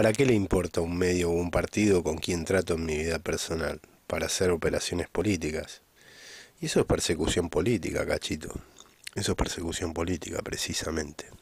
¿Para qué le importa un medio o un partido con quien trato en mi vida personal? Para hacer operaciones políticas. Y eso es persecución política, cachito. Eso es persecución política, precisamente.